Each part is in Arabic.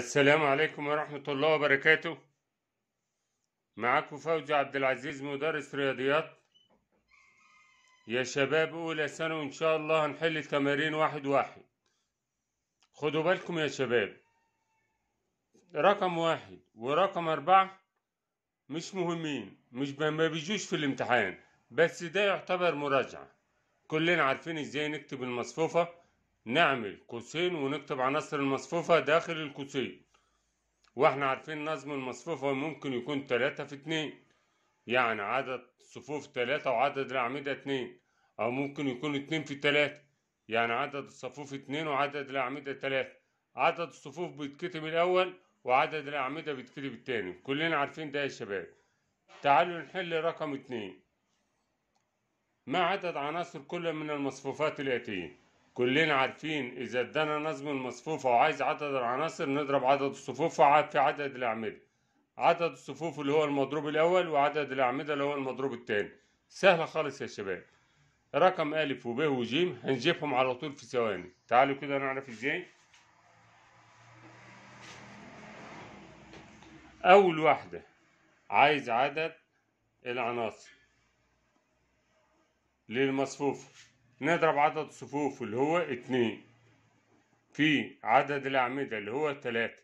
السلام عليكم ورحمة الله وبركاته معاكم فوزي عبد العزيز مدرس رياضيات يا شباب أولى ثانوي إن شاء الله هنحل التمارين واحد واحد خدوا بالكم يا شباب رقم واحد ورقم أربعة مش مهمين مش ما بيجوش في الامتحان بس ده يعتبر مراجعة كلنا عارفين ازاي نكتب المصفوفة نعمل قوسين ونكتب عناصر المصفوفة داخل القوسين واحنا عارفين نظم المصفوفة ممكن يكون تلاتة في اتنين يعني عدد صفوف تلاتة وعدد الأعمدة اتنين أو ممكن يكون اتنين في تلاتة يعني عدد الصفوف اتنين وعدد الأعمدة تلاتة عدد الصفوف بيتكتب الأول وعدد الأعمدة بيتكتب التاني كلنا عارفين ده يا شباب تعالوا نحل رقم اتنين ما عدد عناصر كل من المصفوفات الآتية كلنا عارفين إذا ادانا نظم المصفوفة وعايز عدد العناصر نضرب عدد الصفوف في عدد الأعمدة عدد الصفوف اللي هو المضروب الأول وعدد الأعمدة اللي هو المضروب التاني سهلة خالص يا شباب رقم ب وب ج هنجيبهم على طول في ثواني تعالوا كده نعرف ازاي أول واحدة عايز عدد العناصر للمصفوفة نضرب عدد الصفوف اللي هو اتنين في عدد الأعمدة اللي هو تلاتة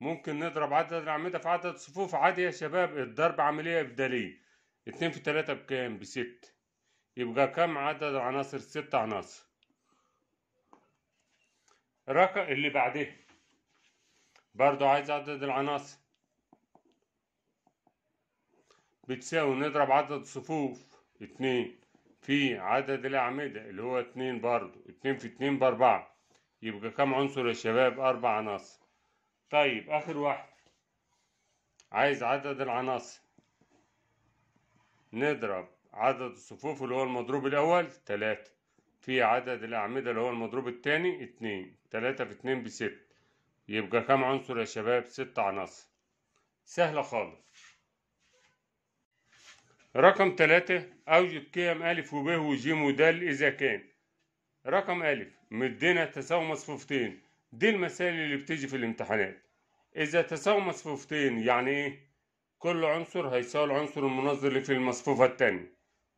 ممكن نضرب عدد الأعمدة في عدد الصفوف عادي يا شباب الضرب عملية إبدالية اتنين في تلاتة بكام بست يبقى كم عدد عناصر ست عناصر رقم اللي بعده برضو عايز عدد العناصر بتساوي نضرب عدد الصفوف اتنين في عدد الأعمدة اللي هو اتنين برضو اتنين في اتنين بأربعة يبقى كم عنصر يا شباب أربع عناصر طيب آخر واحد عايز عدد العناصر نضرب عدد الصفوف اللي هو المضروب الأول تلاتة في عدد الأعمدة اللي هو المضروب التاني اتنين تلاتة في اتنين بست يبقى كم عنصر يا شباب ست عناصر سهلة خالص رقم تلاتة أوجد قيم و وب و د إذا كان رقم أ مدينا تساوي مصفوفتين دي المسائل اللي بتيجي في الامتحانات إذا تساوي مصفوفتين يعني إيه؟ كل عنصر هيساوي العنصر المنظر ليه في المصفوفة التانية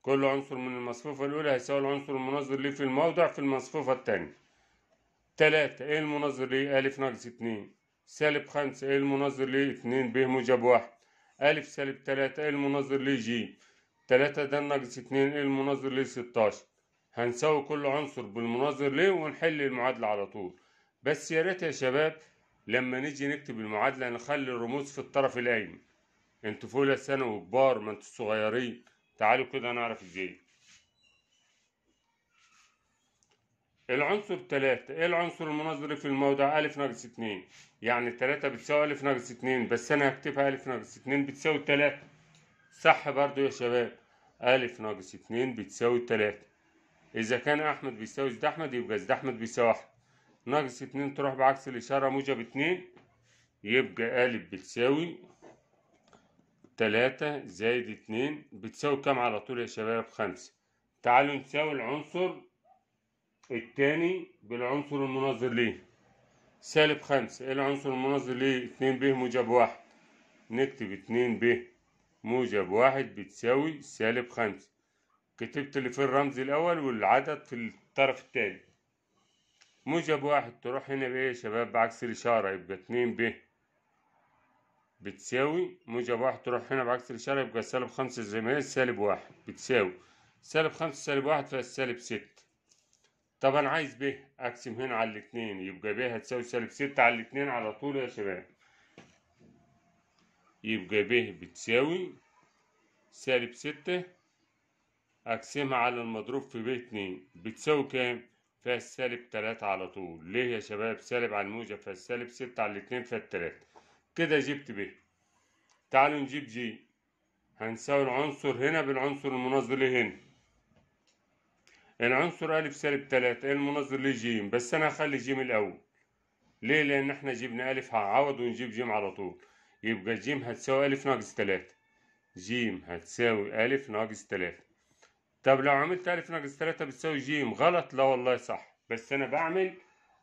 كل عنصر من المصفوفة الأولى هيساوي العنصر المنظر ليه في الموضع في المصفوفة التانية تلاتة إيه المنظر ليه؟ أ ناقص اتنين سالب خمسة إيه المنظر ليه؟ اتنين ب موجب واحد أ سالب تلاتة إيه المنظر ليه؟ جيم تلاتة ده ناقص اتنين ايه المناظر ليه ستاشر هنساوي كل عنصر بالمناظر ليه ونحل المعادلة على طول بس يا ريت يا شباب لما نيجي نكتب المعادلة نخلي الرموز في الطرف الأيمن انتوا فولا سنة وكبار ما انتوا صغيرين تعالوا كده نعرف ازاي العنصر تلاتة ايه العنصر المناظر في الموضع أ ناقص اتنين يعني تلاتة بتساوي أ ناقص اتنين بس أنا هكتبها أ ناقص اتنين بتساوي تلاتة صح برضو يا شباب ألف ناقص اتنين بتساوي تلاتة إذا كان أحمد بيساوي زد أحمد يبقى زد أحمد بيساوي أحمد ناقص اتنين تروح بعكس الإشارة موجب اتنين يبقى ألف بتساوي تلاتة زائد اتنين بتساوي كام على طول يا شباب خمسة تعالوا نساوي العنصر التاني بالعنصر المناظر ليه سالب خمسة إيه العنصر المناظر ليه اتنين ب موجب واحد نكتب اتنين ب موجب واحد بتساوي سالب خمسة كتبت اللي في الرمز الأول والعدد في الطرف التاني موجب واحد تروح هنا بإيه يا شباب بعكس الإشارة يبقى اتنين ب بتساوي موجب واحد تروح هنا بعكس الإشارة يبقى سالب خمسة زي ما هي سالب واحد بتساوي سالب خمسة سالب واحد سالب ستة طب أنا عايز ب أقسم هنا على الاتنين يبقى ب هتساوي سالب ستة على الاتنين على طول يا شباب يبقى ب بتساوي سالب ستة أقسمها على المضروب في ب اتنين بتساوي كام؟ السالب تلاتة على طول ليه يا شباب سالب على الموجب السالب ستة على الاتنين التلاتة كده جبت ب تعالوا نجيب ج هنساوي العنصر هنا بالعنصر المناظر ليه هنا العنصر أ سالب تلاتة إيه المناظر ليه ج بس أنا هخلي ج الأول ليه لأن احنا جبنا أ هعوض ونجيب ج على طول يبقى جيم هتساوي ألف ناقص تلاتة جيم هتساوي ألف ناقص تلاتة طب لو عملت ألف ناقص تلاتة بتساوي جيم غلط لا والله صح بس أنا بعمل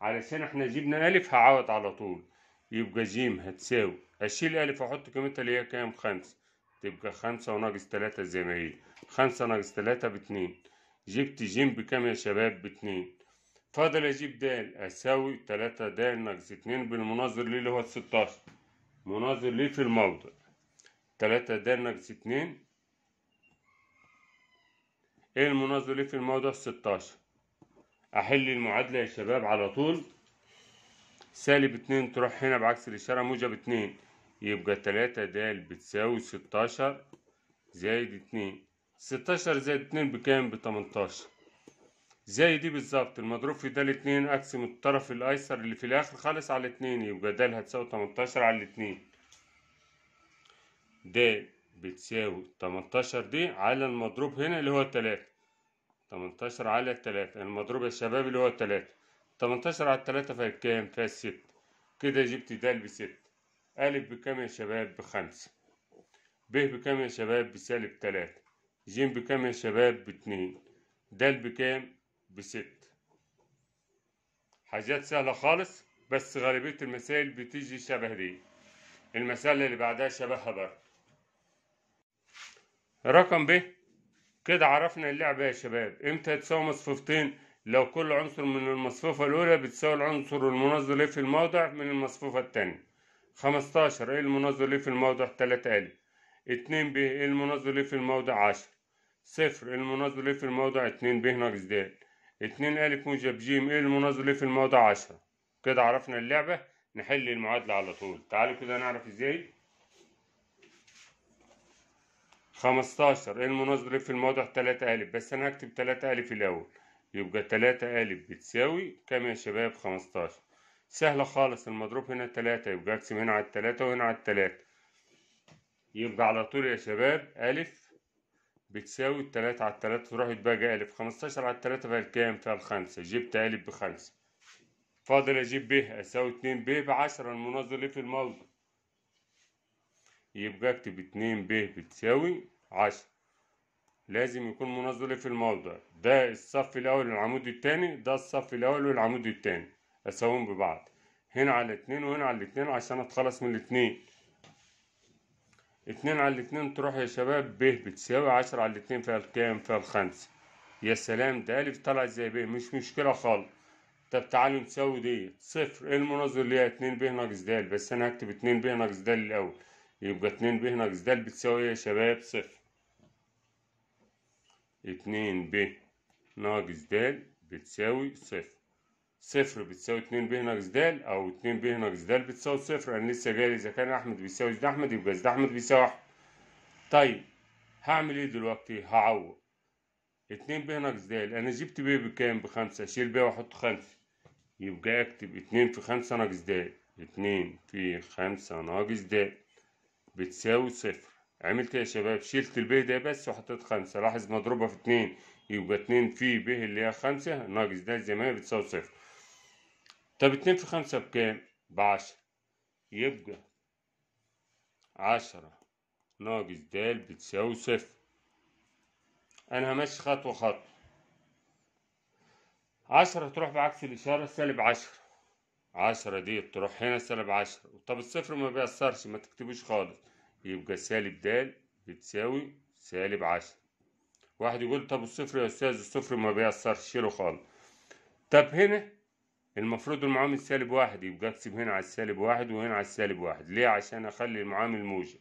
علشان احنا جبنا ألف هعوض على طول يبقى جيم هتساوي أشيل ألف وأحط قيمتها اللي هي كام خمسة تبقى خمسة وناقص تلاتة زي ما هي خمسة ناقص تلاتة باتنين جبت جيم بكام يا شباب باتنين فاضل أجيب دال أساوي تلاتة دال ناقص اتنين بالمناظر ليه اللي هو الستاشر مناظر ليه في الموضع تلاتة د ناقص اتنين ايه المناظر ليه في الموضع ستاشر احل المعادلة يا شباب على طول سالب اتنين تروح هنا بعكس الاشارة موجب اتنين يبقى تلاتة د بتساوي ستاشر زائد اتنين ستاشر زائد اتنين بكام بتمنتاشر زي دي بالظبط المضروب في ده الاتنين اقسم الطرف الايسر اللي في الاخر خالص على اتنين يبقى د هتساوي تمنتاشر على اتنين د بتساوي تمنتاشر دي على المضروب هنا اللي هو تلاتة تمنتاشر على تلاتة المضروب يا شباب اللي هو تلاتة تمنتاشر على تلاتة فيها كام فيها ست كده جبت د بست ألف بكام يا شباب بخمسة ب بكام يا شباب بسالب تلاتة ج بكام يا شباب باتنين د بكام بست حاجات سهلة خالص بس غالبية المسائل بتيجي شبه دي المسألة اللي بعدها شبهها برضه رقم ب كده عرفنا اللعبة يا شباب امتى تساوي مصفوفتين لو كل عنصر من المصفوفة الأولى بتساوي العنصر المنظر ليه في الموضع من المصفوفة التانية خمستاشر ايه المنظر ليه في الموضع تلاتة ألف اتنين ب ايه المنظر ليه في الموضع عشر صفر إيه المنظر ليه في الموضع اتنين ب ناقص د اتنين ألف موجب جيم إيه المناظر في الموضع عشرة كده عرفنا اللعبة نحل المعادلة على طول تعالوا كده نعرف ازاي خمستاشر إيه المناظر في الموضع تلاتة ألف بس أنا هكتب تلاتة ألف الأول يبقى تلاتة ألف بتساوي كام يا شباب خمستاشر سهلة خالص المضروب هنا تلاتة يبقى أقسم هنا على التلاتة وهنا على التلاتة يبقى على طول يا شباب ألف بتساوي التلاتة على التلاتة وراحت بقى ألف خمستاشر على التلاتة بقى كام؟ فيها الخمسة جبت ألف بخمسة فاضل أجيب ب أساوي اتنين ب بعشرة المناظر إيه في الموضوع يبقى أكتب اتنين ب بتساوي عشرة لازم يكون مناظر إيه في الموضوع ده الصف الأول والعمود التاني ده الصف الأول والعمود التاني أساويهم ببعض هنا على اتنين وهنا على اتنين عشان أتخلص من الاتنين اتنين على اتنين تروح يا شباب ب بتساوي عشرة على اتنين فيها الكام فيها الخمسة يا سلام ده ألف طلع زي ب مش مشكلة خالص طب تعالوا نساوي ديت صفر المناظر ليها اتنين ب ناقص د بس أنا هكتب اتنين ب ناقص د الأول يبقى اتنين ب ناقص د بتساوي ايه يا شباب صفر اتنين ب ناقص د بتساوي صفر صفر بتساوي 2 ب ناقص د او 2 ب ناقص د بتساوي صفر انا يعني لسه جاي اذا كان احمد بيساوي زد احمد يبقى زد احمد بيساوي احمد طيب هعمل ايه دلوقتي هعوض 2 ب ناقص د انا جبت ب بكام بخمسة اشيل ب واحط خمسة يبقى اكتب 2 في 5 ناقص د 2 في 5 ناقص د بتساوي صفر عملت ايه يا شباب شلت ب ده بس وحطيت خمسة لاحظ مضروبة في 2 يبقى 2 في ب اللي هي خمسه ناقص د زي ما هي بتساوي صفر طب اتنين في خمسة بكام؟ بعشرة يبقى عشرة ناقص د بتساوي صفر أنا همشي خطوة خطوة عشرة تروح بعكس الإشارة سالب عشرة عشرة دي تروح هنا سالب عشرة طب الصفر ما بيأثرش ما تكتبوش خالص يبقى سالب د بتساوي سالب عشرة واحد يقول طب الصفر يا أستاذ الصفر ما بيأثرش شيله خالص طب هنا المفروض المعامل السالب واحد يبقى اكتب هنا على السالب واحد وهنا على السالب واحد ليه عشان اخلي المعامل موجب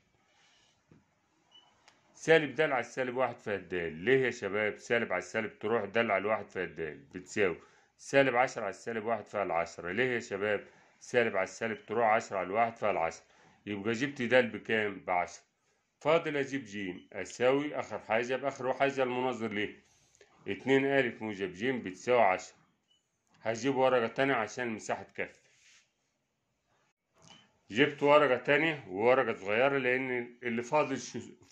سالب د على السالب واحد فيها د ليه يا شباب سالب على السالب تروح د على الواحد فيها د بتساوي سالب عشرة على السالب واحد فيها العشرة ليه يا شباب سالب على السالب تروح عشرة على الواحد فيها العشرة يبقى جبت د بكام بعشرة فاضل اجيب جيم اساوي اخر حاجة باخر حاجة المناظر ليه اتنين الف موجب جيم بتساوي عشرة هجيب ورقة تانية عشان المساحة تكفي جبت ورقة تانية وورقة صغيرة لأن اللي فاضل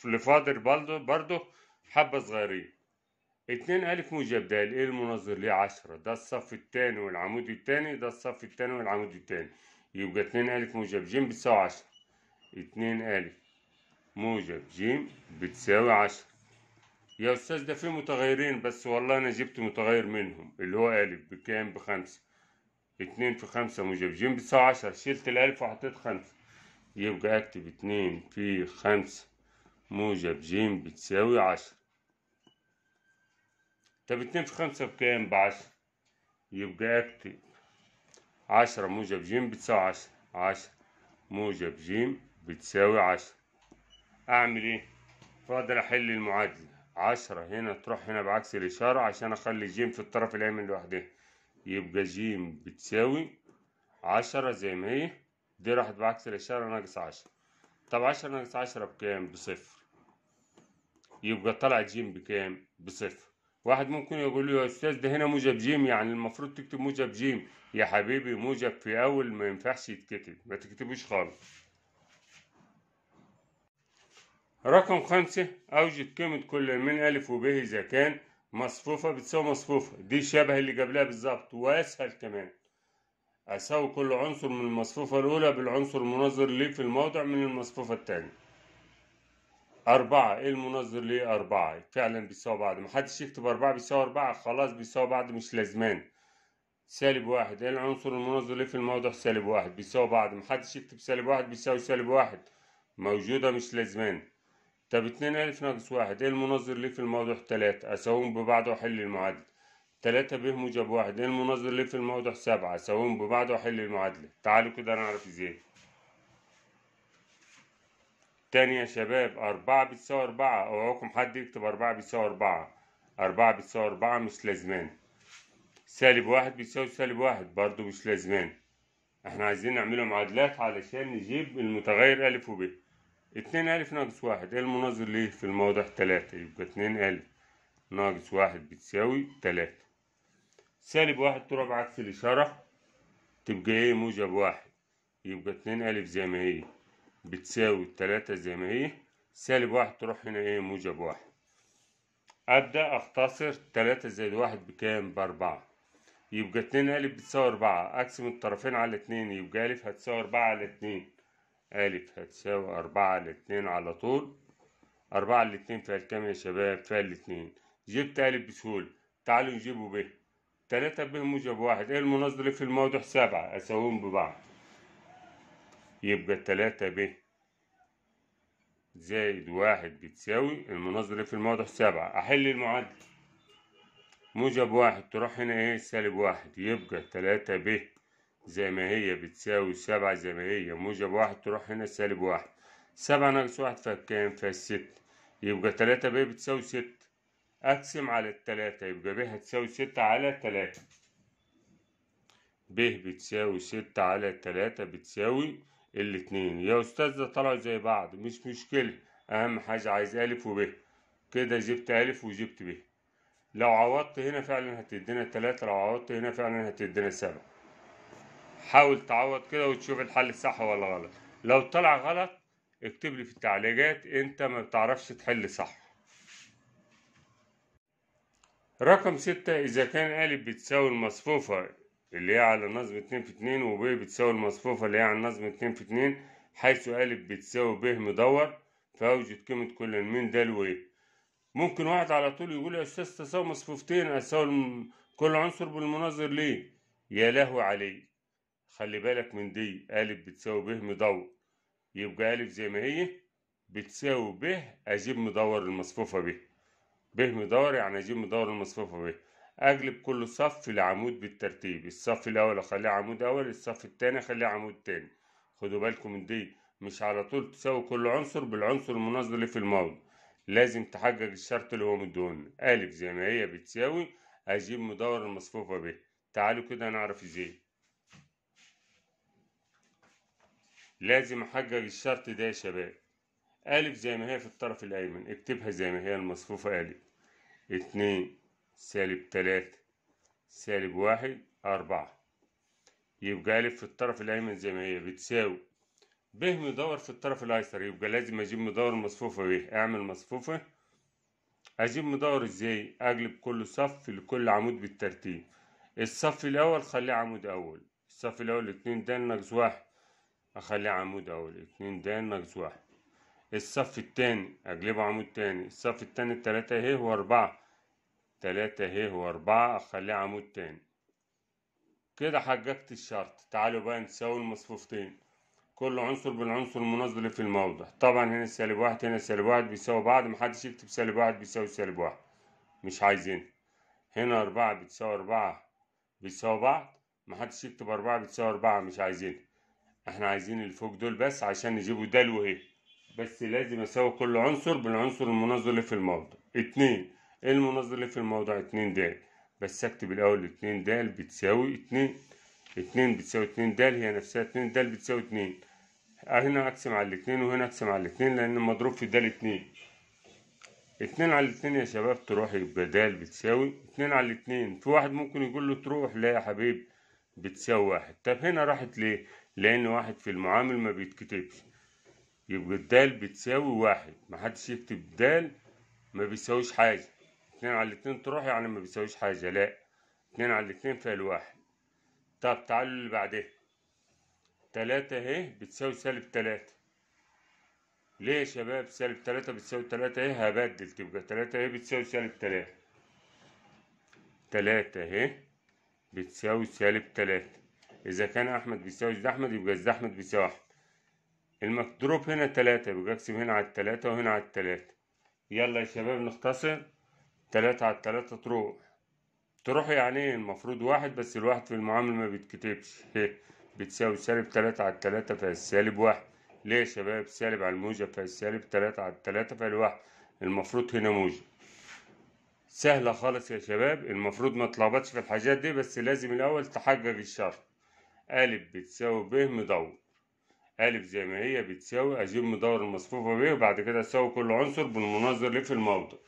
اللي فاضل برضه برضه حبة صغيرين اتنين ألف موجب ده إيه المنظر ليه عشرة ده الصف التاني والعمود التاني ده الصف التاني والعمود التاني يبقى اتنين ألف موجب جيم بتساوي عشرة اتنين ألف موجب جيم بتساوي عشرة يا استاذ ده في متغيرين بس والله انا جبت متغير منهم اللي هو الف بكام بخمسة اتنين في خمسة موجب جيم بتساوي عشرة شلت الالف وحطيت خمسة يبقى اكتب اتنين في خمسة موجب جيم بتساوي عشرة طب اتنين في خمسة بكام بعشرة يبقى اكتب عشرة موجب جيم بتساوي عشرة عشرة موجب جيم بتساوي عشرة اعمل ايه؟ فاضل احل المعادلة عشرة هنا تروح هنا بعكس الإشارة عشان أخلي جيم في الطرف الأيمن لوحدها يبقى جيم بتساوي عشرة زي ما هي دي راحت بعكس الإشارة ناقص عشرة طب عشرة ناقص عشرة بكام؟ بصفر يبقى طلعت جيم بكام؟ بصفر واحد ممكن يقول لي يا أستاذ ده هنا موجب جيم يعني المفروض تكتب موجب جيم يا حبيبي موجب في أول ما ينفعش يتكتب ما تكتبوش خالص رقم خمسة أوجد قيمة كل من ألف وب إذا كان مصفوفة بتساوي مصفوفة دي شبه اللي قبلها بالظبط وأسهل كمان أساوي كل عنصر من المصفوفة الأولى بالعنصر المنظر ليه في الموضع من المصفوفة التانية أربعة إيه المنظر ليه أربعة فعلا بيساوي بعض محدش يكتب أربعة بيساوي أربعة خلاص بيساوي بعض مش لازمان سالب واحد إيه العنصر المنظر ليه في الموضع سالب واحد بيساوي بعض محدش يكتب سالب واحد بيساوي سالب واحد موجودة مش لازمان طب اتنين ألف ناقص واحد إيه المنظر ليه في الموضوع تلاتة أساويهم ببعض وأحل المعادلة تلاتة ب موجب واحد إيه المنظر ليه في الموضوع سبعة أساويهم ببعض وأحل المعادلة تعالوا كده نعرف إزاي تاني يا شباب أربعة بتساوي أربعة أوعكم حد يكتب أربعة بتساوي أربعة أربعة بتساوي أربعة مش لازمان سالب واحد بتساوي سالب واحد برضه مش لازمان احنا عايزين نعمله معادلات علشان نجيب المتغير أ و ب. اتنين ألف ناقص واحد ايه المناظر ليه في الموضع تلاتة يبقى اتنين ألف ناقص واحد بتساوي تلاتة سالب واحد تراب عكس الإشارة تبقى ايه موجب واحد يبقى اتنين ألف زي ما هي بتساوي تلاتة زي ما هي سالب واحد تروح هنا ايه موجب واحد أبدأ أختصر تلاتة زائد واحد بكام بأربعة يبقى اتنين ألف بتساوي أربعة أقسم الطرفين على اتنين يبقى ألف هتساوي أربعة على اتنين ألف هتساوي أربعة لاتنين على طول أربعة لاتنين فيها الكام يا شباب فيها الاتنين جبت ألف بسهولة تعالوا نجيبوا ب تلاتة ب موجب واحد إيه المناظرة في الموضوع سبعة أساويهم ببعض يبقى تلاتة ب زائد واحد بتساوي المناظرة في الموضوع سبعة أحل المعادلة موجب واحد تروح هنا إيه سالب واحد يبقى تلاتة ب زي ما هي بتساوي سبعة زي ما هي موجب واحد تروح هنا سالب واحد سبعة ناقص واحد فبكام فالست يبقى تلاتة ب بتساوي ست أقسم على التلاتة يبقى ب هتساوي ستة على تلاتة ب بتساوي ستة على تلاتة بتساوي الاتنين يا أستاذ ده طلعوا زي بعض مش مشكلة أهم حاجة عايز ألف وب كده جبت ألف وجبت ب لو عوضت هنا فعلا هتدينا تلاتة لو عوضت هنا فعلا هتدينا سبعة حاول تعوض كده وتشوف الحل الصح ولا غلط لو طلع غلط اكتب لي في التعليقات انت ما بتعرفش تحل صح رقم ستة إذا كان أ بتساوي المصفوفة اللي هي على نظم اتنين في اتنين وب بتساوي المصفوفة اللي هي على نظم اتنين في اتنين حيث أ بتساوي ب مدور فأوجد قيمة كل من د و ممكن واحد على طول يقول يا أستاذ تساوي مصفوفتين أساوي كل عنصر بالمناظر ليه يا لهو عليك خلي بالك من دي أ بتساوي ب مدور يبقى أ زي ما هي بتساوي ب أجيب مدور المصفوفة ب ب مدور يعني أجيب مدور المصفوفة ب أجلب كل صف لعمود بالترتيب الصف الأول أخليه عمود أول الصف التاني أخليه عمود تاني خدوا بالكم من دي مش على طول تساوي كل عنصر بالعنصر المناظر اللي في الموضوع لازم تحقق الشرط اللي هو مدون ألف زي ما هي بتساوي أجيب مدور المصفوفة ب تعالوا كده نعرف ازاي لازم أحجج الشرط ده يا شباب أ زي ما هي في الطرف الأيمن اكتبها زي ما هي المصفوفة أ اتنين سالب تلاتة سالب واحد أربعة يبقى أ في الطرف الأيمن زي ما هي بتساوي ب مدور في الطرف الأيسر يبقى لازم أجيب مدور مصفوفة ب أعمل مصفوفة أجيب مدور إزاي أقلب كل صف لكل عمود بالترتيب الصف الأول خليه عمود أول الصف الأول اتنين ده ناقص واحد اخلي عمود اهو الاثنين دان واحد الصف التاني اجلبه عمود تاني الصف التاني التلاتة اهي واربعة تلاتة اهي واربعة اخليه عمود تاني كده حققت الشرط تعالوا بقى نساوي المصفوفتين كل عنصر بالعنصر المناظر في الموضع طبعا هنا سالب واحد هنا سالب واحد بيساوي بعض محدش يكتب سالب واحد بيساوي سالب واحد مش عايزين هنا أربعة بتساوي أربعة بتساوي بعض محدش يكتب أربعة بتساوي أربعة مش عايزين احنا عايزين الفوق دول بس عشان نجيبوا دال وايه بس لازم اساوي كل عنصر بالعنصر المنظر اللي في الموضع اتنين ايه المنظر اللي في الموضع اتنين د بس اكتب الاول اتنين د بتساوي اتنين اتنين بتساوي اتنين د هي نفسها اتنين د بتساوي اتنين هنا اقسم على الاتنين وهنا اقسم على الاتنين لان مضروب في د اتنين اتنين على اتنين يا شباب تروح يبقى د بتساوي اتنين على اتنين في واحد ممكن يقول له تروح لا يا حبيبي بتساوي واحد طب هنا راحت ليه لأن واحد في المعامل ما بيتكتبش يبقى الدال بتساوي واحد محدش يكتب دال ما بيساويش حاجة اتنين على اتنين تروح يعني ما بيساويش حاجة لا اتنين على اتنين فيها الواحد طب تعالوا اللي بعدها تلاتة اهي بتساوي سالب تلاتة ليه يا شباب سالب تلاتة بتساوي تلاتة اهي هبدل تبقى تلاتة اهي بتساوي سالب تلاتة تلاتة اهي بتساوي سالب تلاتة إذا كان أحمد بيساوي أحمد يبقى أحمد بيساوي أحمد المضروب هنا تلاتة يبقى أقسم هنا على التلاتة وهنا على التلاتة يلا يا شباب نختصر تلاتة على التلاتة تروح تروح يعني المفروض واحد بس الواحد في المعامل ما بيتكتبش بتساوي سالب تلاتة على التلاتة فالسالب واحد ليه يا شباب سالب على الموجب فالسالب تلاتة على التلاتة فالواحد المفروض هنا موجب سهلة خالص يا شباب المفروض ما تلخبطش في الحاجات دي بس لازم الأول تحقق الشرط أ بتساوي ب مدور أ زي ما هي بتساوي أجيب مدور المصفوفة ب وبعد كده أساوي كل عنصر بالمناظر ليه في الموضع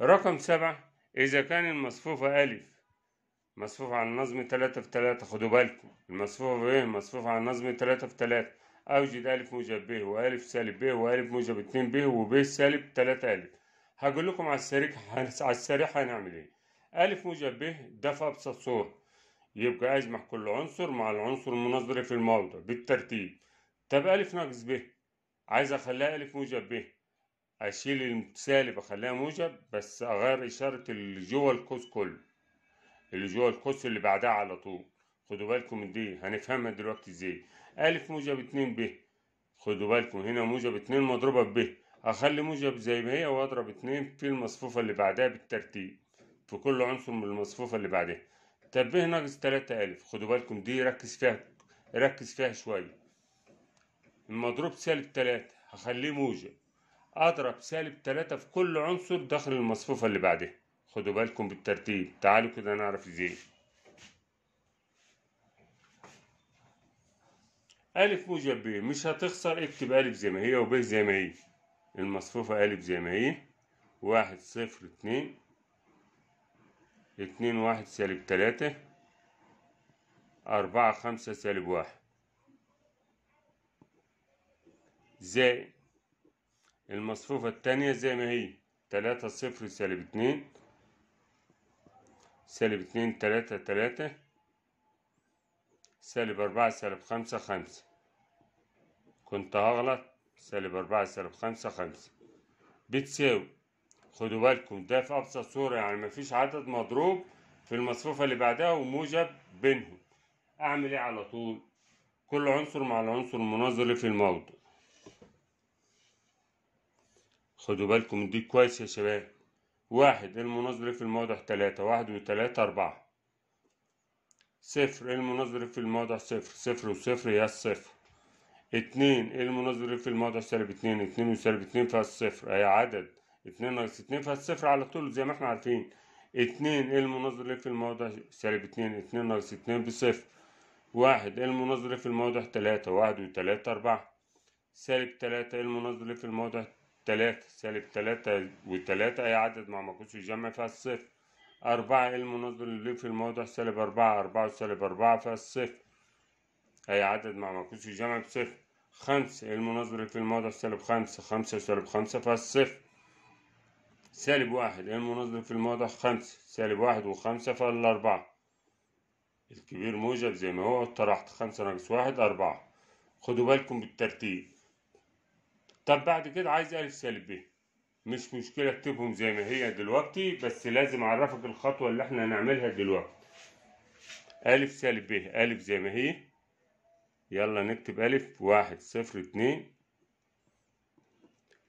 رقم سبعة إذا كان المصفوفة أ مصفوفة على النظم تلاتة في تلاتة خدوا بالكم المصفوفة ب مصفوفة على النظم تلاتة في تلاتة أوجد أ موجب ب وأ سالب ب وأ موجب اتنين ب وب سالب تلاتة أ هقول لكم على السريع على السريع هنعمل إيه أ موجب ب ده في أبسط صورة يبقى أجمع كل عنصر مع العنصر المنظري في الموضع بالترتيب طب ألف ناقص ب عايز أخليها ألف موجب ب أشيل السالب أخليها موجب بس أغير إشارة اللي جوه القوس كله اللي جوه القوس اللي بعدها على طول خدوا بالكم من دي هنفهمها دلوقتي ازاي ألف موجب اتنين ب خدوا بالكم هنا موجب اتنين مضروبة ب أخلي موجب زي ما هي وأضرب اتنين في المصفوفة اللي بعدها بالترتيب في كل عنصر من المصفوفة اللي بعدها تربيه ناقص 3000 خدوا بالكم دي ركز فيها ركز فيها شوية المضروب سالب 3 هخليه موجب اضرب سالب 3 في كل عنصر داخل المصفوفة اللي بعدها خدوا بالكم بالترتيب تعالوا كده نعرف ازاي ألف موجب ب مش هتخسر اكتب ألف زي ما هي وب زي ما هي المصفوفة ألف زي ما هي واحد صفر اتنين اتنين واحد سالب تلاتة أربعة خمسة سالب واحد زائد المصفوفة التانية زي ما هي تلاتة صفر سالب اتنين سالب اتنين تلاتة تلاتة سالب أربعة سالب خمسة خمسة كنت هغلط سالب أربعة سالب خمسة خمسة بتساوي خدوا بالكم ده في ابسط صوره يعني مفيش عدد مضروب في المصفوفه اللي بعدها وموجب بينهم اعمل ايه على طول كل عنصر مع العنصر المناظر في الموضوع خدوا بالكم دي كويس يا شباب واحد المناظر في الموضع تلاتة واحد وتلاتة أربعة صفر المناظر في الموضع صفر صفر وصفر يا الصفر اتنين المناظر في الموضع سالب اتنين اتنين وسالب اتنين فيها الصفر أي عدد اتنين ناقص اتنين فالصفر على طول زي ما احنا عارفين ايه المناظر اللي في الموضع سالب اتنين اتنين ناقص اتنين بصفر واحد إيه المناظر في الموضع تلاتة واحد وتلاتة أربعة سالب تلاتة إيه المناظر في الموضع تلاتة سالب تلاتة وتلاتة أي عدد مع مقصوص الجمع فيها الصفر أربعة إيه المناظر اللي في الموضع سالب أربعة أربعة وسالب أربعة فيها أي عدد مع مقصوص الجمع بصفر خمسة المناظر اللي في الموضع سالب خمسة خمسة وسالب خمسة فيها سالب واحد المنظم في الموضع خمسة سالب واحد وخمسة فالأربعة الكبير موجب زي ما هو طرحت خمسة ناقص واحد أربعة خدوا بالكم بالترتيب طب بعد كده عايز ألف سالب ب مش مشكلة اكتبهم زي ما هي دلوقتي بس لازم أعرفك الخطوة اللي احنا هنعملها دلوقتي ألف سالب ب ألف زي ما هي يلا نكتب ألف واحد صفر اتنين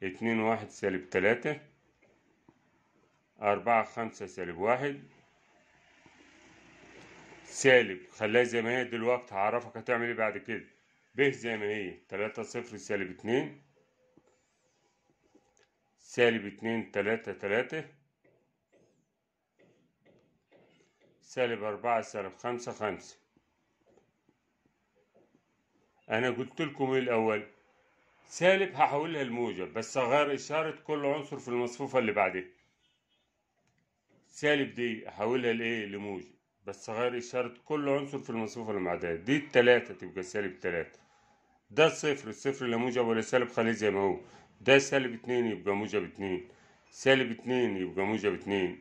اتنين واحد سالب تلاتة أربعة خمسة سالب واحد سالب خليها زي ما هي دلوقتي هعرفك هتعمل ايه بعد كده ب زي ما هي تلاتة صفر سالب اتنين سالب اتنين تلاتة تلاتة سالب أربعة سالب خمسة خمسة أنا قلت لكم ايه الأول سالب هحولها الموجب بس هغير إشارة كل عنصر في المصفوفة اللي بعدها سالب دي احولها لايه لموجب بس غير اشارة كل عنصر في المصفوفة المعدنية دي التلاتة تبقى سالب تلاتة ده الصفر الصفر لا موجب ولا سالب خليه زي ما هو ده سالب اتنين يبقى موجب اتنين سالب اتنين يبقى موجب اتنين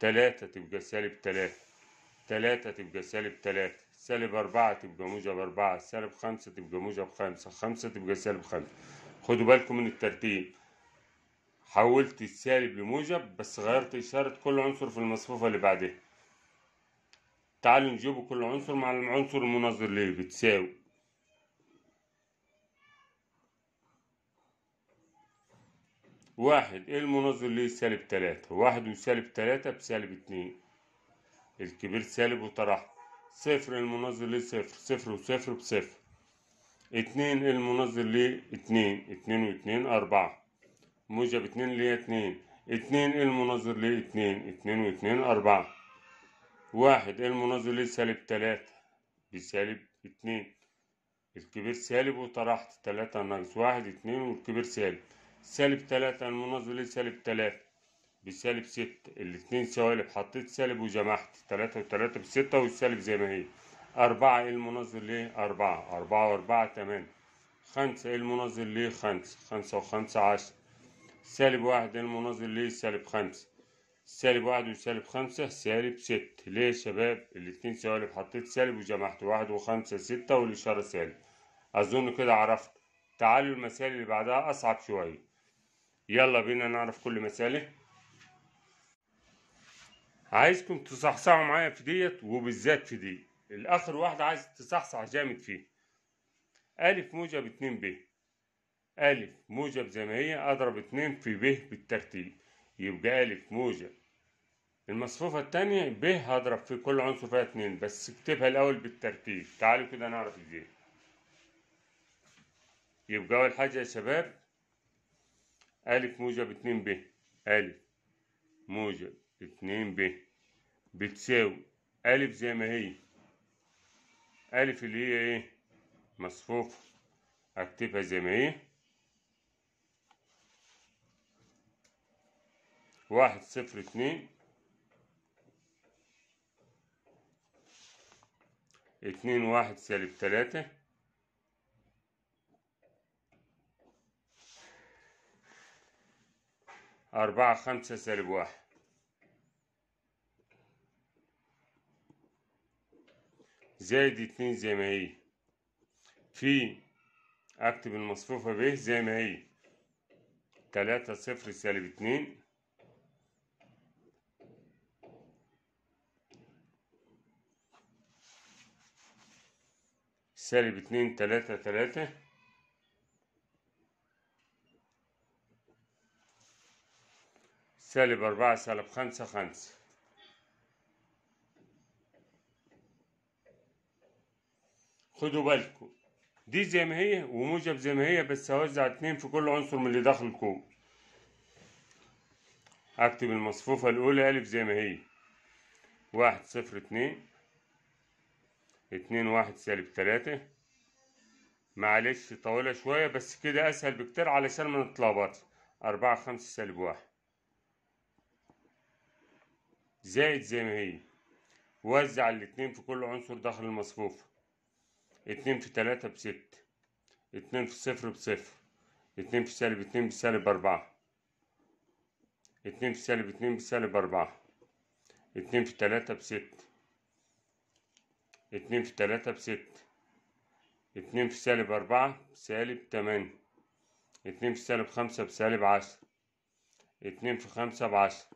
تلاتة تبقى سالب تلاتة تلاتة تبقى سالب تلاتة سالب أربعة تبقى موجب أربعة سالب خمسة تبقى موجب خمسة خمسة تبقى سالب خمسة خدوا بالكم من الترتيب حولت السالب لموجب بس غيرت إشارة كل عنصر في المصفوفة اللي بعدها تعالوا نجيبوا كل عنصر مع العنصر المناظر ليه بتساوي واحد ايه المناظر ليه سالب تلاتة واحد وسالب تلاتة بسالب اتنين الكبير سالب وطرح صفر إيه المناظر ليه صفر صفر وصفر بصفر اتنين إيه المناظر ليه اتنين اتنين واتنين أربعة موجب اتنين اللي هي اتنين اتنين إيه المناظر ليه اتنين اتنين واتنين أربعة واحد إيه المناظر سالب تلاتة بسالب اتنين الكبير سالب وطرحت تلاتة ناقص واحد اتنين والكبير سالب سالب تلاتة المناظر سالب تلاتة بسالب ستة الاتنين سوالب حطيت سالب وجمعت تلاتة وتلاتة بستة والسالب زي ما هي أربعة إيه المناظر ليه أربعة أربعة وأربعة تمانية خمسة المناظر ليه خمسة خمسة وخمسة عشرة سالب واحد المناظر ليه سالب خمسة سالب واحد وسالب خمسة سالب ستة ليه يا شباب الاتنين سوالب حطيت سالب وجمعت واحد وخمسة ستة والإشارة سالب أظن كده عرفت تعالوا المسائل اللي بعدها أصعب شوية يلا بينا نعرف كل مسألة عايزكم تصحصحوا معايا في ديت وبالذات في دي الآخر واحدة عايز تصحصح جامد فيه أ موجب اتنين ب أ موجب زي ما هي أضرب اتنين في ب بالترتيب يبقى أ موجب المصفوفة التانية ب هضرب في كل عنصر فيها اتنين بس اكتبها الأول بالترتيب تعالوا كده نعرف ازاي يبقى أول حاجة يا شباب أ موجب اتنين ب أ موجب اتنين ب بتساوي أ زي ما هي أ اللي هي إيه مصفوفة أكتبها زي ما هي واحد صفر اتنين اتنين واحد سالب تلاتة أربعة خمسة سالب واحد زائد اتنين زي ما هي في أكتب المصفوفة ب زي ما هي تلاتة صفر سالب اتنين سالب اتنين تلاتة تلاتة سالب أربعة سالب خمسة خمسة خدوا بالكم دي زي ما هي وموجب زي ما هي بس هوزع اتنين في كل عنصر من اللي داخل الكوب هكتب المصفوفة الأولى ألف زي ما هي واحد صفر اتنين اتنين واحد سالب تلاتة معلش طويلة شوية بس كده أسهل بكتير علشان ما نتلخبطش أربعة خمسة سالب واحد زائد زي ما هي وزع الاتنين في كل عنصر داخل المصفوفة اتنين في تلاتة بست اتنين في صفر بصفر اتنين في سالب اتنين بسالب أربعة اتنين في سالب اتنين بسالب أربعة اتنين في تلاتة بست اتنين في تلاتة بستة اتنين في سالب أربعة سالب تمانية اتنين في سالب خمسة بسالب عشرة اتنين في خمسة بعشرة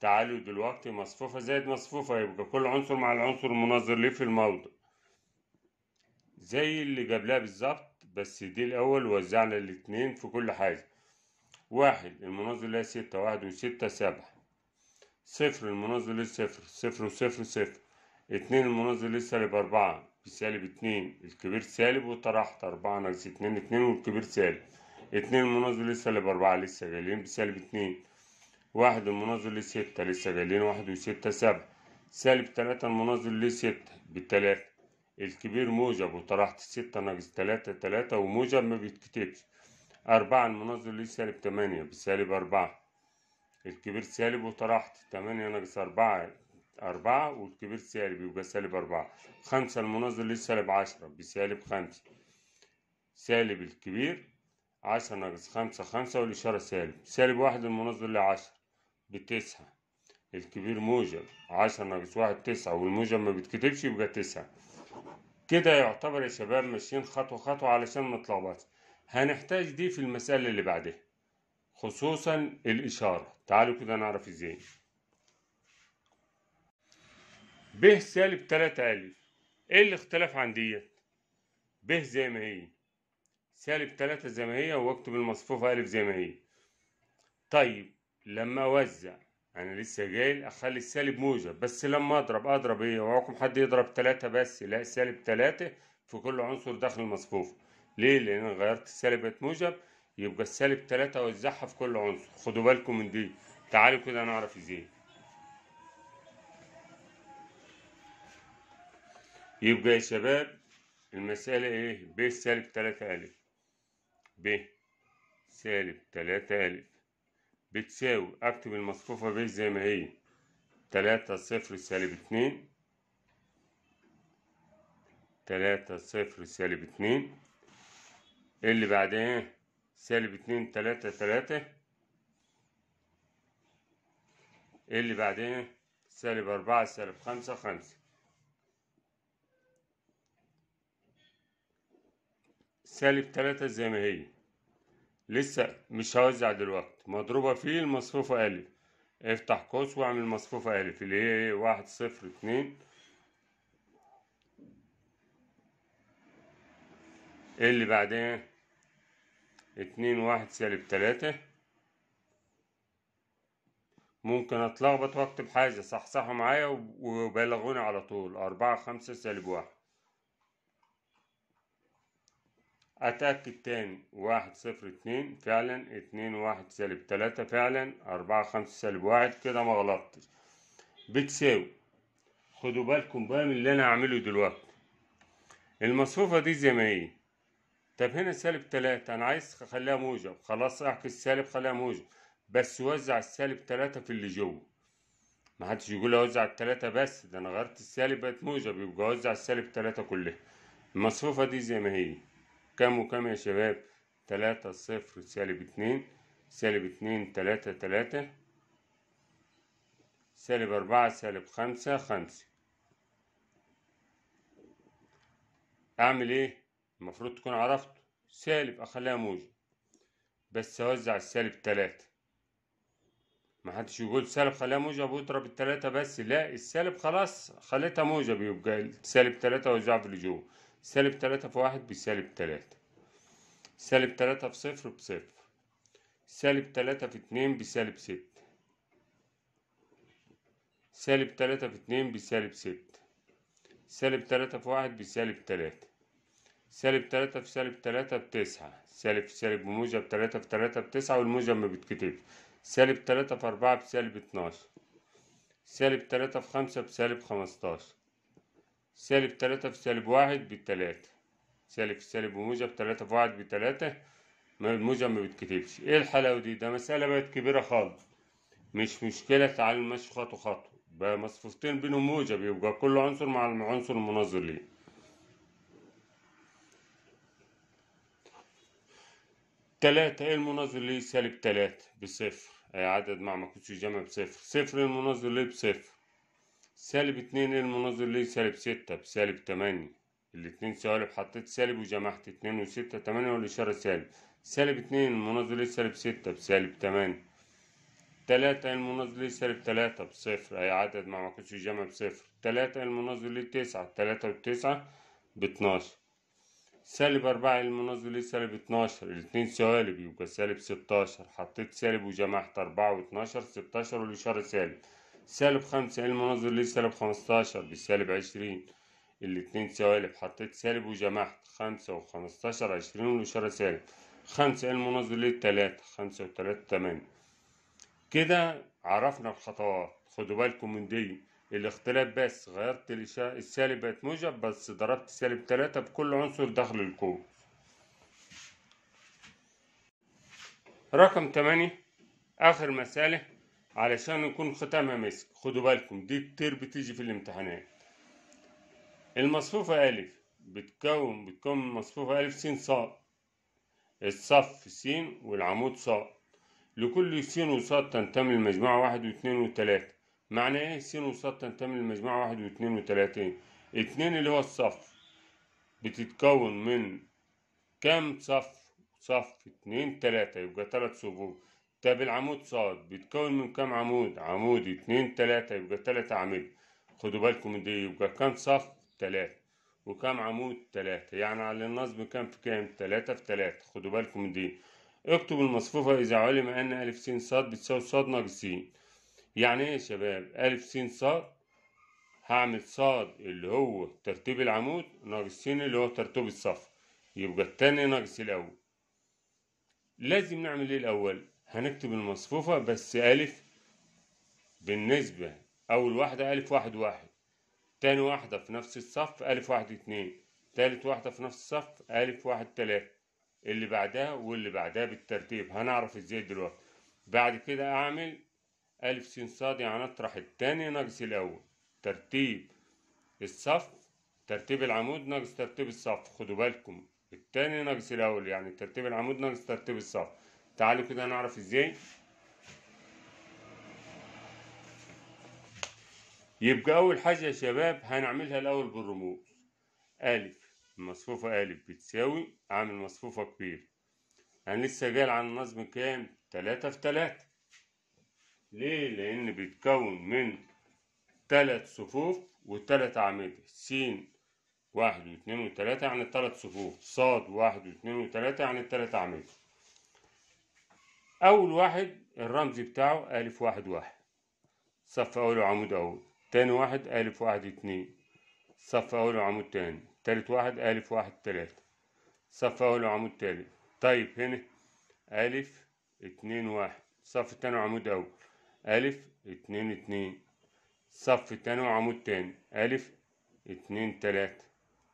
تعالوا دلوقتي مصفوفة زائد مصفوفة يبقى كل عنصر مع العنصر المناظر ليه في الموضع زي اللي قبلها بالظبط بس دي الأول وزعنا الاتنين في كل حاجة واحد المناظر ليها ستة واحد وستة سبعة صفر المناظر صفر صفر وصفر صفر اتنين المنظر لسه اربعة بسالب اتنين الكبير سالب وطرحت أربعة ناقص اتنين اتنين والكبير سالب اتنين المنظر لسه اربعة لسه جايلين بسالب اتنين واحد المنظر لستة لسه جايلين واحد وستة سبعة سالب تلاتة المنظر لستة بتلاتة الكبير موجب وطرحت ستة ناقص تلاتة تلاتة وموجب ما بيتكتبش أربعة المنظر ليه سالب تمانية بسالب أربعة الكبير سالب وطرحت تمانية ناقص أربعة أربعة والكبير سالب يبقى سالب أربعة خمسة المنظر ليه سالب عشرة بسالب خمسة سالب الكبير عشرة ناقص خمسة خمسة والإشارة سالب سالب واحد المنظر ليه عشرة بتسعة الكبير موجب عشرة ناقص واحد تسعة والموجب ما بتكتبش يبقى تسعة كده يعتبر يا شباب ماشيين خطوة خطوة علشان ما نتلخبطش هنحتاج دي في المسألة اللي بعدها خصوصا الإشارة تعالوا كده نعرف ازاي ب سالب تلاتة ا إيه الاختلاف عن ديت؟ ب زي ما هي سالب تلاتة زي ما هي وأكتب المصفوفة ألف زي ما هي طيب لما أوزع أنا لسه جاي أخلي السالب موجب بس لما أضرب أضرب إيه؟ أوعكم حد يضرب تلاتة بس لا سالب تلاتة في كل عنصر داخل المصفوفة ليه؟ لأن أنا غيرت السالب بقت موجب يبقى السالب تلاتة أوزعها في كل عنصر خدوا بالكم من دي تعالوا كده نعرف إزاي يبقى يا شباب المسألة إيه؟ ب سالب تلاتة ألف ب سالب تلاتة ألف بتساوي أكتب المصفوفة ب زي ما هي تلاتة صفر سالب اتنين تلاتة صفر سالب اتنين اللي بعدها إيه؟ سالب اتنين تلاتة تلاتة اللي بعدها إيه؟ سالب أربعة سالب خمسة خمسة سالب تلاتة زي ما هي لسه مش هوزع دلوقتي مضروبة في المصفوفة ألف افتح قوس واعمل مصفوفة ألف اللي هي إيه؟ واحد صفر اتنين اللي بعدها اتنين واحد سالب تلاتة ممكن اتلخبط واكتب حاجة صحصحوا معايا وبلغوني على طول أربعة خمسة سالب واحد اتاك التاني واحد صفر اتنين فعلا اتنين واحد سالب تلاتة فعلا اربعة خمسة سالب واحد كده ما غلطتش بتساوي خدوا بالكم بقى من اللي انا هعمله دلوقتي المصفوفة دي زي ما هي طب هنا سالب تلاتة انا عايز اخليها موجب خلاص اعكس سالب خليها موجب بس وزع السالب تلاتة في اللي جوه ما حدش يقول اوزع التلاتة بس ده انا غيرت السالب بقت موجب يبقى اوزع السالب تلاتة كلها المصفوفة دي زي ما هي كام وكام يا شباب تلاتة صفر سالب اتنين سالب اتنين تلاتة تلاتة سالب أربعة سالب خمسة خمسة أعمل إيه؟ المفروض تكون عرفت سالب أخليها موجب بس أوزع السالب تلاتة محدش يقول سالب خليها موجب واضرب التلاتة بس لا السالب خلاص خليتها موجب يبقى سالب تلاتة وزعها في الجوه سالب تلاتة في واحد بسالب تلاتة سالب تلاتة في صفر بصفر سالب تلاتة في اتنين بسالب ستة سالب تلاتة في اتنين بسالب ستة سالب تلاتة في واحد بسالب تلاتة سالب تلاتة في سالب تلاتة بتسعة سالب في سالب بموجب تلاتة في تلاتة بتسعة والموجب ما بتكتب سالب تلاتة في أربعة بسالب اتناشر سالب تلاتة في خمسة بسالب خمستاشر سالب تلاتة في سالب واحد بالتلاتة سالب في سالب وموجب تلاتة في واحد بتلاتة الموجب ما بتكتبش ايه الحلاوة دي ده مسألة بقت كبيرة خالص مش مشكلة تعالى نمشي خطوة خطوة بقى مصفوفتين بينهم موجب يبقى كل عنصر مع العنصر المناظر ليه تلاتة ايه المناظر ليه سالب تلاتة بصفر اي عدد مع ما كنتش جمع بصفر صفر المناظر ليه بصفر سالب اتنين المناظر ليه سالب ستة بسالب تمانية الاتنين سوالب حطيت سالب وجمعت اتنين وستة تمانية والإشارة سالب سالب اتنين المناظر ليه سالب ستة بسالب تمانية تلاتة المناظر ليه سالب تلاتة بصفر أي عدد مع ما كنتش جمع بصفر تلاتة المناظر ليه تسعة تلاتة وتسعة باتناشر سالب أربعة المناظر ليه سالب اتناشر الاتنين سوالب يبقى سالب ستاشر حطيت سالب وجمعت أربعة واتناشر ستاشر والإشارة سالب سالب خمسة المنظر ليه سالب خمستاشر بسالب عشرين الاتنين سوالب حطيت سالب وجمعت خمسة وخمستاشر عشرين والإشارة سالب خمسة المنظر ليه تلاتة خمسة وتلاتة تمانية كده عرفنا الخطوات خدوا بالكم من دي الاختلاف بس غيرت السالب بقت موجب بس ضربت سالب تلاتة بكل عنصر داخل الكوب رقم تمانية آخر مسألة علشان يكون ختامها مسك خدوا بالكم دي كتير بتيجي في الامتحانات المصفوفة ألف بتكون بتكون مصفوفة ألف سين ص الصف س والعمود ص لكل س وص تنتمي لمجموعة واحد واثنين وتلاتة معنى ايه س وص تنتمي لمجموعة واحد واثنين وثلاثين اتنين اللي هو الصف بتتكون من كام صف صف اتنين تلاتة يبقى تلات صفوف طب العمود صاد بيتكون من كام عمود عمود اتنين تلاتة يبقى تلاتة عمود خدوا بالكم من دي يبقى كام صف تلاتة وكام عمود تلاتة يعني على النصب كام في كام تلاتة في تلاتة خدوا بالكم من دي اكتب المصفوفة إذا علم أن أ س ص بتساوي ص ناقص س يعني إيه يا شباب أ س ص هعمل ص اللي هو ترتيب العمود ناقص س اللي هو ترتيب الصف يبقى التاني ناقص الأول لازم نعمل إيه الأول هنكتب المصفوفة بس ألف بالنسبة أول واحدة ألف واحد واحد تاني واحدة في نفس الصف ألف واحد اتنين تالت واحدة في نفس الصف ألف واحد تلاتة اللي بعدها واللي بعدها بالترتيب هنعرف ازاي دلوقتي بعد كده أعمل ألف س ص يعني أطرح التاني ناقص الأول ترتيب الصف ترتيب العمود ناقص ترتيب الصف خدوا بالكم التاني ناقص الأول يعني ترتيب العمود ناقص ترتيب الصف تعالوا كده نعرف ازاي يبقى اول حاجه يا شباب هنعملها الاول بالرموز الف المصفوفه الف بتساوي عامل مصفوفه كبيره انا يعني لسه جايل عن النظم كام تلاتة في تلاتة ليه لان بيتكون من تلات صفوف وتلات اعمده س واحد واثنين وتلاتة يعني تلات صفوف صاد واحد واثنين وتلاتة يعني التلات اعمده أول واحد الرمز بتاعه ألف واحد واحد صف أول عمود أول تاني واحد ألف واحد اتنين صف أول عمود تاني تالت واحد ألف واحد تلاتة صف أول عمود تالت طيب هنا ألف اتنين واحد صف تاني عمود أول ألف اتنين اتنين صف تاني وعمود تاني ألف اتنين تلاتة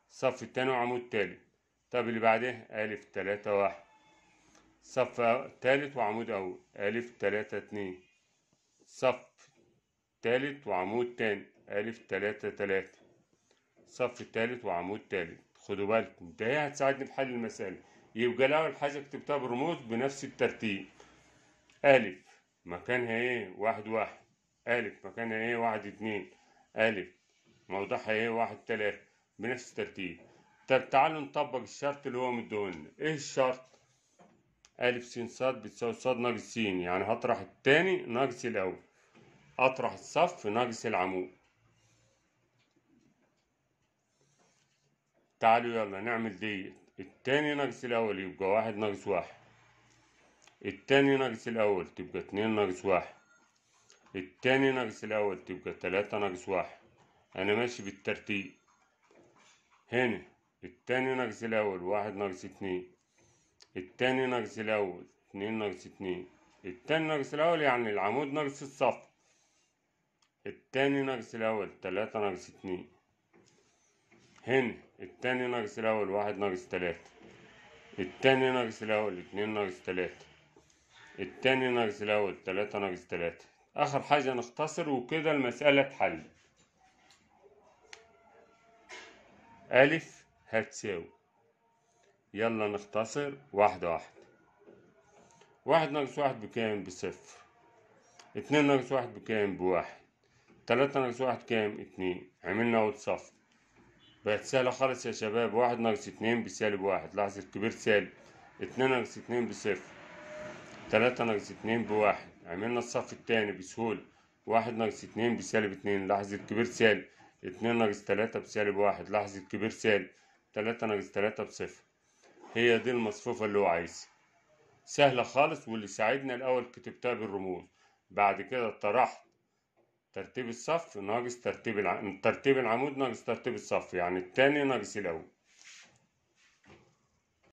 صف تاني وعمود تالت طب اللي بعديه ألف تلاتة واحد صف تالت وعمود أول ألف تلاتة اتنين صف تالت وعمود تاني ألف تلاتة تلاتة صف تالت وعمود تالت خدوا بالكم ده هي هتساعدني في حل المسألة يبقى الأول حاجة اكتبتها برموز بنفس الترتيب ألف مكانها إيه واحد واحد ألف مكانها إيه واحد اتنين ألف موضعها إيه واحد تلاتة بنفس الترتيب طب تعالوا نطبق الشرط اللي هو مديهولنا إيه الشرط؟ أ س ص بتساوي ص ناقص س يعني هطرح التاني ناقص الأول أطرح الصف ناقص العمود تعالوا يلا نعمل ديت التاني ناقص الأول يبقى واحد ناقص واحد التاني ناقص الأول تبقى اتنين ناقص واحد التاني ناقص الأول تبقى تلاتة ناقص واحد أنا ماشي بالترتيب هنا التاني ناقص الأول واحد ناقص اتنين التاني ناقص الأول اتنين ناقص اتنين التاني ناقص الأول يعني العمود ناقص الصف التاني ناقص الأول تلاتة ناقص اتنين هنا التاني ناقص الأول واحد ناقص تلاتة التاني ناقص الأول اتنين ناقص تلاتة التاني ناقص الأول تلاتة ناقص تلاتة آخر حاجة نختصر وكده المسألة اتحلت أ هتساوي يلا نختصر واحدة واحدة واحد ناقص واحد بكام بصفر اتنين ناقص واحد بكام بواحد تلاتة ناقص واحد كام اتنين عملنا أول صف بقت سهلة خالص يا شباب واحد ناقص اتنين بسالب واحد لاحظ الكبير سالب اتنين ناقص اتنين بصفر تلاتة ناقص اتنين بواحد عملنا الصف التاني بسهولة واحد ناقص اتنين بسالب اتنين لاحظ الكبير سالب اتنين ناقص تلاتة بسالب واحد لاحظ الكبير سالب تلاتة ناقص تلاتة بصفر هي دي المصفوفة اللي هو عايزها سهلة خالص واللي ساعدنا الأول كتبتها بالرموز بعد كده طرحت ترتيب الصف ناقص ترتيب الع... ترتيب العمود ناقص ترتيب الصف يعني التاني ناقص الأول